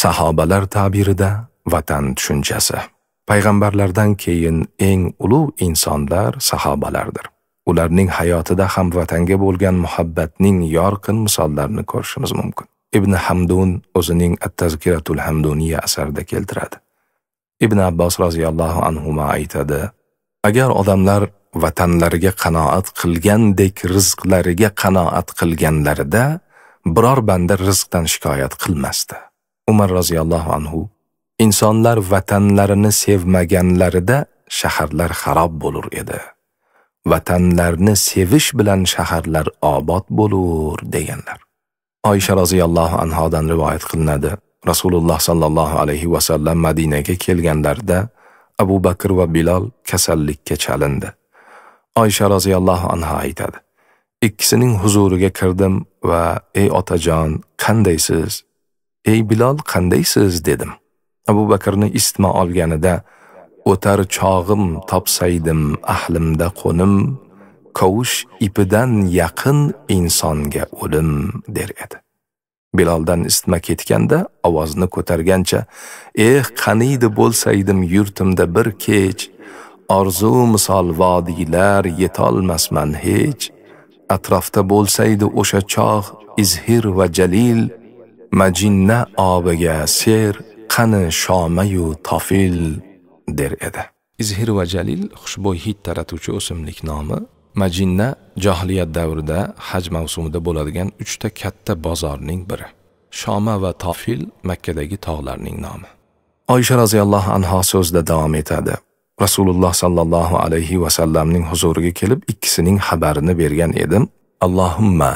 sahobalar ta'birida vatan tushunchasi payg'ambarlardan keyin eng ulug' insonlar sahobalardir ularning hayotida ham vatanga bo'lgan muhabbatning yorqin misollarini ko'rishimiz mumkin ibn hamdun o'zining at tazkiratul hamduniya asarida keltiradi ibn abbos roziyallohu anhu aytadi agar odamlar vatanlariga qanoat qilgandek rizqlariga qanoat qilganlarida biror banda rizqdan shikoyat qilmasdi umar roziyallohu anhu insonlar vatanlarini sevmaganlarida shaharlar xarob bo'lur edi vatanlarni sevish bilan shaharlar obod bo'lur deganlar oysha roziyallohu anhodan rivoyat qilinadi rasululloh sollallohu alayhi vasallam madinaga kelganlarida abu bakr va bilol kasallikka chalindi oysha roziyallohu anha aytadi ikkisining huzuriga kirdim va ey otajon qandaysiz ey Bilol qandaysiz dedim. Abu Bakrni istima olganida o'tar chog'im topsaydim ahlimda qo'nim, kovush ipidan yaqin insonga o'lim der edi. Biloldan istima ketganda ovozni ko'targancha, "Eh, qaniydi bo'lsaydim yurtimda bir kech, orzu misol vodiylar yetolmasman hech, atrofda bo'lsaydi o'sha chog' izhir va jalil, majinna obiga ser qani shomayu tofil der edi izhir va jalil xushbo'y hid taratuvchi o'simlik nomi majinna johiliyat davrida haj mavsumida bo'ladigan uchta katta bozorning biri shoma va tofil makkadagi tog'larning nomi oysha roziyallohu anho so'zida davom etadi rasululloh sollallohu alayhi vasallamning huzuriga kelib ikkisining xabarini bergan edim allohumma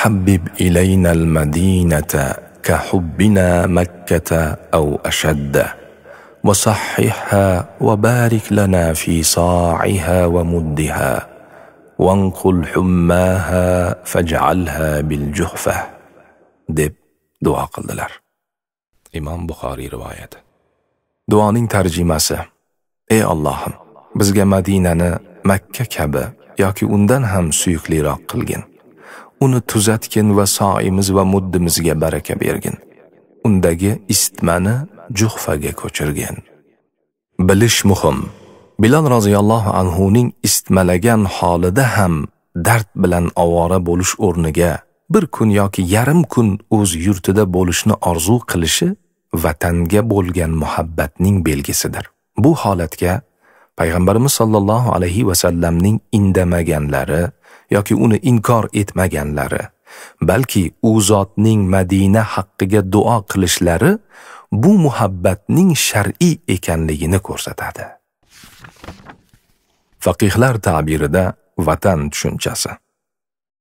habbib ilaynal madinata كحبنا مكة أو أشد وصححها وبارك لنا في صاعها ومدها وانقل حماها فاجعلها بالجحفة دب دعا قلدلر إمام بخاري رواية دعانين ترجمة إي الله بزغ مدينة مكة كبه ياكي اندن هم سيكلي راق قلقين uni tuzatgin va soimiz va muddimizga baraka bergin undagi istmani juhfaga ko'chirgin bilish muhim bilol roziyallohu anhuning istmalagan holida ham dard bilan ovora bo'lish o'rniga bir kun yoki yarim kun o'z yurtida bo'lishni orzu qilishi vatanga bo'lgan muhabbatning belgisidir bu holatga payg'ambarimiz sollallohu alayhi vasallamning indamaganlari yoki uni inkor etmaganlari balki u zotning madina haqqiga duo qilishlari bu muhabbatning shar'iy ekanligini ko'rsatadi faqihlar ta'birida vatan tushunchasi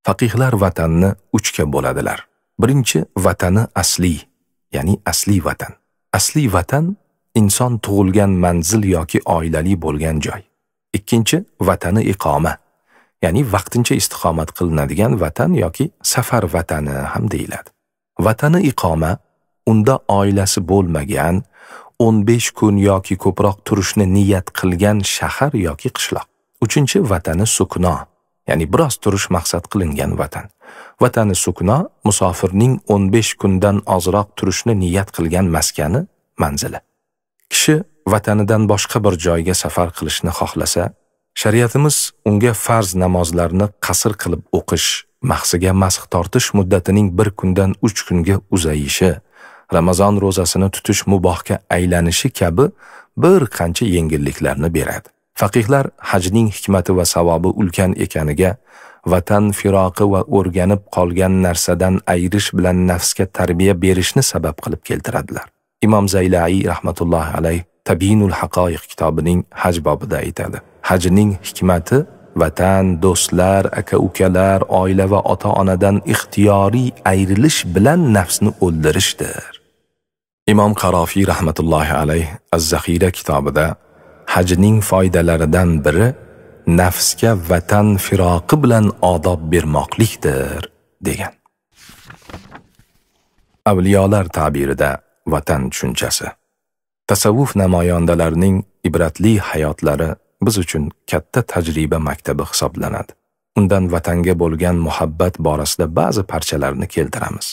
faqihlar vatanni uchga bo'ladilar birinchi vatani asliy ya'ni asli vatan asli vatan inson tug'ilgan manzil yoki oilali bo'lgan joy ikkinchi vatani iqoma ya'ni vaqtincha istiqomat qilinadigan vatan yoki safar vatani ham deyiladi. Vatani iqoma unda oilasi bo'lmagan 15 kun yoki ko'proq turishni niyat qilgan shahar yoki qishloq. 3 vatani sukno, ya'ni biroz turish maqsad qilingan vatan. Vatani sukno musofirning 15 kundan ozroq turishni niyat qilgan maskani, manzili. Kishi vatanidan boshqa bir joyga safar qilishni xohlasa, shariatimiz unga farz namozlarni qasr qilib o'qish mahsiga masx tortish muddatining bir kundan uch kunga uzayishi ramazon ro'zasini tutish mubohga aylanishi kabi bir qancha yengilliklarni beradi faqihlar hajning hikmati va savobi ulkan ekaniga vatan firoqi va o'rganib qolgan narsadan ayrish bilan nafsga tarbiya berishni sabab qilib keltiradilar imom zaylaiy rahmatullohi alayh Tabinul Haqoyiq kitobining haj bobida aytadi. Hajning hikmati vatan, do'stlar, aka-ukalar, oila va ota-onadan ixtiyoriy ayrilish bilan nafsni o'ldirishdir. Imom Qarofiy rahmatullohi alayh Az-Zaxira kitobida hajning foydalaridan biri nafsga vatan firoqi bilan odob bermoqlikdir degan. Avliyolar ta'birida vatan tushunchasi tasavvuf namoyandalarining ibratli hayotlari biz uchun katta tajriba maktabi hisoblanadi. Undan vatanga bo'lgan muhabbat borasida ba'zi parchalarni keltiramiz.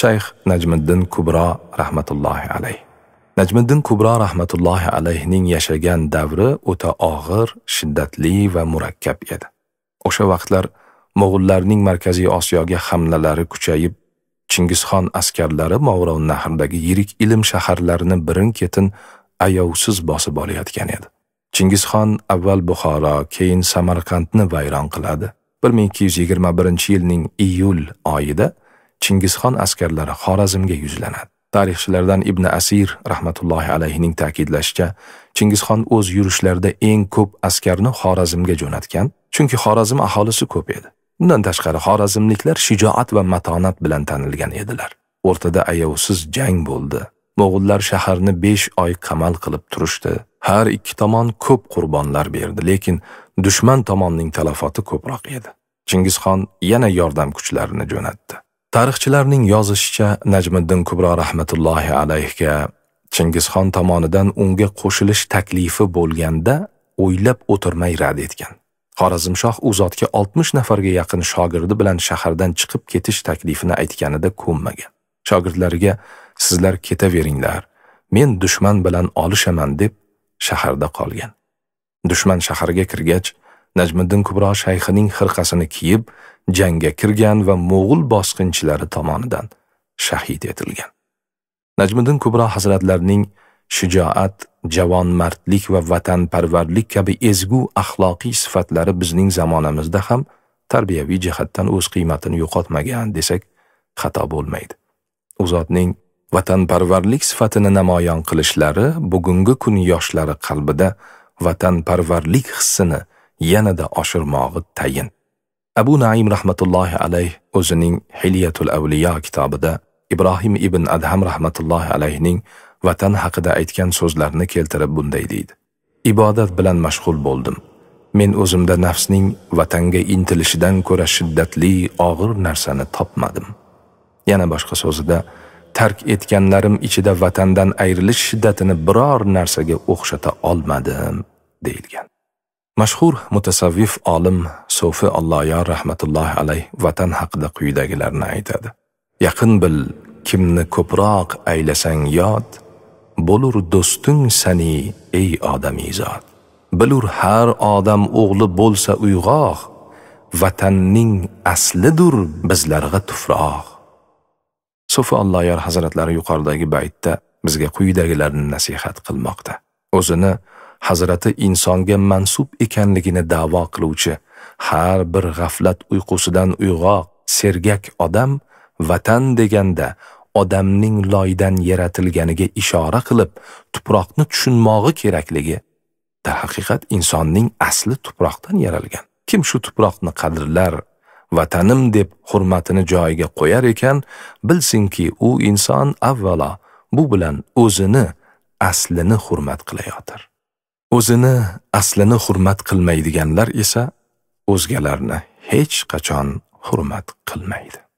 Shayx Najmiddin Kubro rahmatullohi alayh. Najmiddin Kubro rahmatullohi alayhning yashagan davri o'ta og'ir, shiddatli va murakkab edi. O'sha vaqtlar Mo'g'ullarning Markaziy Osiyoga hamlalari kuchayib, Chingizxon askarlari Movaroun nahridagi yirik ilm shaharlarini birin-ketin ayovsiz bosib olayotgan edi. Chingizxon avval Buxoro, keyin Samarqandni vayron qiladi. 1221-yilning iyul oyida Chingizxon askarlari Xorazmga yuzlanadi. Tarixchilardan Ibn Asir rahmatullohi alayhining ta'kidlashicha, Chingizxon o'z yurishlarida eng ko'p askarni Xorazmga jo'natgan, chunki Xorazm aholisi ko'p edi. Undan tashqari Xorazmliklar shijoat va matonat bilan tanilgan edilar. O'rtada ayovsiz jang bo'ldi. Mo'g'ullar shaharni 5 oy qamal qilib turishdi. Har ikki tomon ko'p qurbonlar berdi, lekin dushman tomonning talafoti ko'proq edi. Chingizxon yana yordam kuchlarini jo'natdi. Tarixchilarning yozishicha Najmiddin Kubro rahmatullohi alayhga Chingizxon tomonidan unga qo'shilish taklifi bo'lganda o'ylab o'tirmay rad etgan. Xorazmshoh u zotga 60 nafarga yaqin shogirdi bilan shahardan chiqib ketish taklifini aytganida ko'nmagan. Shogirdlariga sizlar ketaveringlar, men dushman bilan olishaman deb shaharda qolgan. Dushman shaharga kirgach, Najmiddin Kubro shayxining xirqasini kiyib, jangga kirgan va mo'g'ul bosqinchilari tomonidan shahid etilgan. Najmiddin Kubro hazratlarining shijoat, javonmardlik va vatanparvarlik kabi ezgu axloqiy sifatlari bizning zamonamizda ham tarbiyaviy jihatdan o'z qiymatini yo'qotmagan desak xato bo'lmaydi. U zotning vatanparvarlik sifatini namoyon qilishlari bugungi kun yoshlari qalbida vatanparvarlik hissini yanada oshirmog'i tayin. Abu Naim rahmatullohi alayh o'zining Hilyatul Avliyo kitobida Ibrohim ibn Adham rahmatullohi alayhning vatan haqida aytgan so'zlarni keltirib bunday deydi ibodat bilan mashg'ul bo'ldim men o'zimda nafsning vatanga intilishidan ko'ra shiddatli og'ir narsani topmadim yana boshqa so'zida tark etganlarim ichida vatandan ayrilish shiddatini biror narsaga o'xshata olmadim deyilgan mashhur mutasavvif olim so'fi alloyor rahmatullohi alayh vatan haqida quyidagilarni aytadi yaqin bil kimni ko'proq aylasang yod bo'lur do'sting sani ey odamizod bilur har odam o'g'li bo'lsa uyg'oq vatanning aslidur bizlarga tufroq sufi alloyor hazratlari yuqoridagi baytda bizga quyidagilarni nasihat qilmoqda o'zini hazrati insonga mansub ekanligini da'vo qiluvchi har bir g'aflat uyqusidan uyg'oq sergak odam vatan deganda odamning loydan yaratilganiga ishora qilib tuproqni tushunmog'i kerakligi darhaqiqat insonning asli tuproqdan yaralgan kim shu tuproqni qadrlar vatanim deb hurmatini joyiga qo'yar ekan bilsinki u inson avvalo bu bilan o'zini aslini hurmat qilayotir o'zini aslini hurmat qilmaydiganlar esa o'zgalarni hech qachon hurmat qilmaydi